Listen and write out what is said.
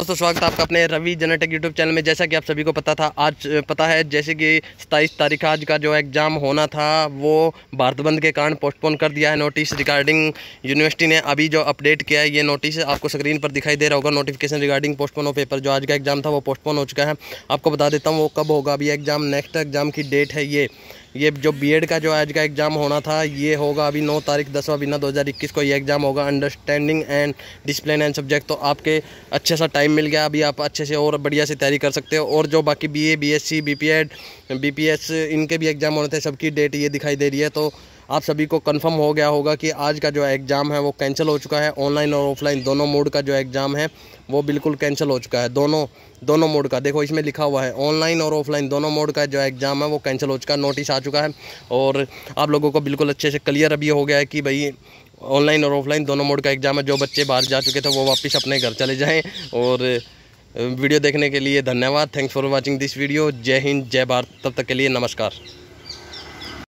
दोस्तों स्वागत है आपका अपने रवि जेनेटिक यूट्यूब चैनल में जैसा कि आप सभी को पता था आज पता है जैसे कि सताईस तारीख आज का जो एग्ज़ाम होना था वो भारत बंद के कारण पोस्टपोन कर दिया है नोटिस रिगार्डिंग यूनिवर्सिटी ने अभी जो अपडेट किया है ये नोटिस आपको स्क्रीन पर दिखाई दे रहा होगा notification regarding postpone of paper जो आज का एग्ज़ाम था वो पोस्टपोन हो चुका है आपको बता देता हूँ वो कब होगा अभी एग्ज़ाम नेक्स्ट एग्ज़ाम की डेट है ये ये जो बीएड का जो आज का एग्ज़ाम होना था ये होगा अभी नौ तारीख दसवा बिना 2021 को ये एग्ज़ाम होगा understanding and discipline and subject तो आपके अच्छे सा टाइम मिल गया अभी आप अच्छे से और बढ़िया से तैयारी कर सकते हो और जो बाकी B A B S C B P Ed B P S इनके भी एग्ज़ाम होने थे सबकी डेट ये दिखाई दे रही है तो आप सभी को कंफर्म हो गया होगा कि आज का जो एग्ज़ाम है वो कैंसिल हो चुका है ऑनलाइन और ऑफलाइन दोनों मोड का जो एग्ज़ाम है वो बिल्कुल कैंसिल हो चुका है दोनों दोनों मोड का देखो इसमें लिखा हुआ है ऑनलाइन और ऑफलाइन दोनों मोड का जो एग्ज़ाम है वो कैंसिल हो चुका है नोटिस आ चुका है और आप लोगों को बिल्कुल अच्छे से क्लियर अभी हो गया है कि भाई ऑनलाइन और ऑफलाइन दोनों मोड का एग्ज़ाम है जो बच्चे बाहर जा चुके थे वो वापस अपने घर चले जाएँ और वीडियो देखने के लिए धन्यवाद thanks for watching this video जय हिंद जय भारत तब तक के लिए नमस्कार